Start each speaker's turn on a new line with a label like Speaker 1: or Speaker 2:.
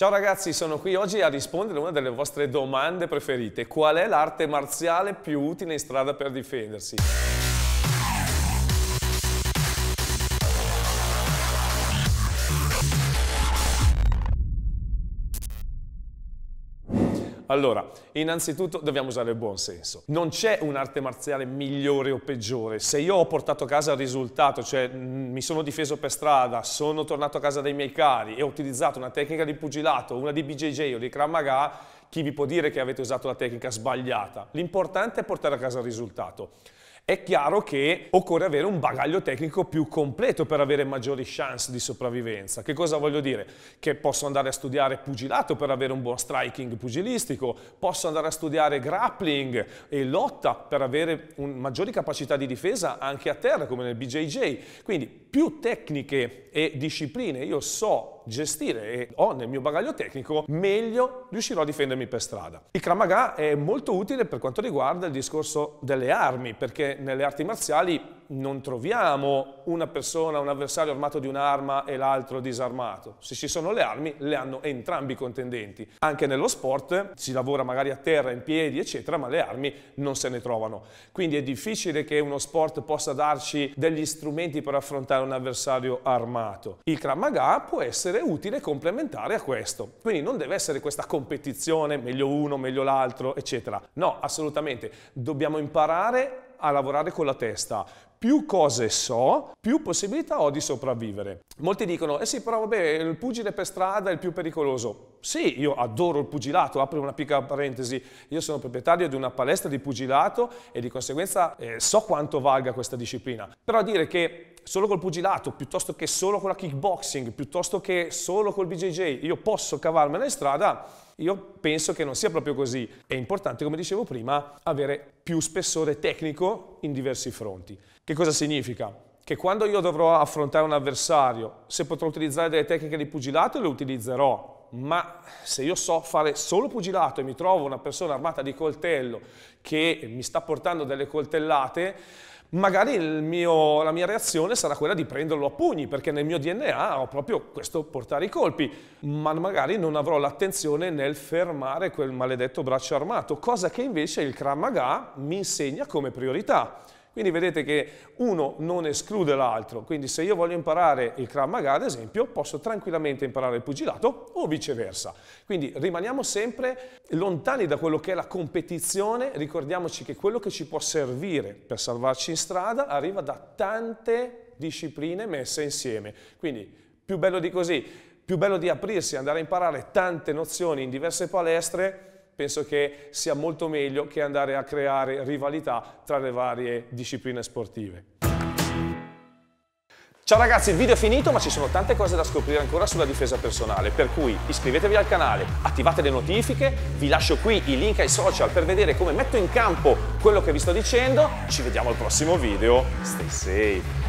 Speaker 1: Ciao ragazzi, sono qui oggi a rispondere a una delle vostre domande preferite. Qual è l'arte marziale più utile in strada per difendersi? Allora, innanzitutto dobbiamo usare il buon senso. Non c'è un'arte marziale migliore o peggiore. Se io ho portato a casa il risultato, cioè mm, mi sono difeso per strada, sono tornato a casa dai miei cari e ho utilizzato una tecnica di pugilato, una di BJJ o di Krav Maga, chi vi può dire che avete usato la tecnica sbagliata? L'importante è portare a casa il risultato è chiaro che occorre avere un bagaglio tecnico più completo per avere maggiori chance di sopravvivenza. Che cosa voglio dire? Che posso andare a studiare pugilato per avere un buon striking pugilistico, posso andare a studiare grappling e lotta per avere maggiori capacità di difesa anche a terra come nel BJJ. Quindi più tecniche e discipline io so gestire e ho nel mio bagaglio tecnico, meglio riuscirò a difendermi per strada. Il Kramaga è molto utile per quanto riguarda il discorso delle armi, perché nelle arti marziali non troviamo una persona, un avversario armato di un'arma e l'altro disarmato. Se ci sono le armi, le hanno entrambi i contendenti. Anche nello sport si lavora magari a terra, in piedi, eccetera, ma le armi non se ne trovano. Quindi è difficile che uno sport possa darci degli strumenti per affrontare un avversario armato. Il Krav Maga può essere utile e complementare a questo. Quindi non deve essere questa competizione, meglio uno, meglio l'altro, eccetera. No, assolutamente. Dobbiamo imparare a lavorare con la testa. Più cose so, più possibilità ho di sopravvivere. Molti dicono, eh sì, però vabbè, il pugile per strada è il più pericoloso. Sì, io adoro il pugilato, apro una piccola parentesi, io sono proprietario di una palestra di pugilato e di conseguenza eh, so quanto valga questa disciplina. Però dire che solo col pugilato, piuttosto che solo con la kickboxing, piuttosto che solo col BJJ, io posso cavarmela in strada, io penso che non sia proprio così. È importante, come dicevo prima, avere più spessore tecnico in diversi fronti. Che cosa significa? Che quando io dovrò affrontare un avversario, se potrò utilizzare delle tecniche di pugilato, le utilizzerò ma se io so fare solo pugilato e mi trovo una persona armata di coltello che mi sta portando delle coltellate, magari mio, la mia reazione sarà quella di prenderlo a pugni, perché nel mio DNA ho proprio questo portare i colpi, ma magari non avrò l'attenzione nel fermare quel maledetto braccio armato, cosa che invece il Krav Maga mi insegna come priorità. Quindi vedete che uno non esclude l'altro, quindi se io voglio imparare il Krav Maga ad esempio posso tranquillamente imparare il pugilato o viceversa. Quindi rimaniamo sempre lontani da quello che è la competizione, ricordiamoci che quello che ci può servire per salvarci in strada arriva da tante discipline messe insieme. Quindi più bello di così, più bello di aprirsi, andare a imparare tante nozioni in diverse palestre penso che sia molto meglio che andare a creare rivalità tra le varie discipline sportive. Ciao ragazzi, il video è finito ma ci sono tante cose da scoprire ancora sulla difesa personale, per cui iscrivetevi al canale, attivate le notifiche, vi lascio qui i link ai social per vedere come metto in campo quello che vi sto dicendo, ci vediamo al prossimo video, stay safe!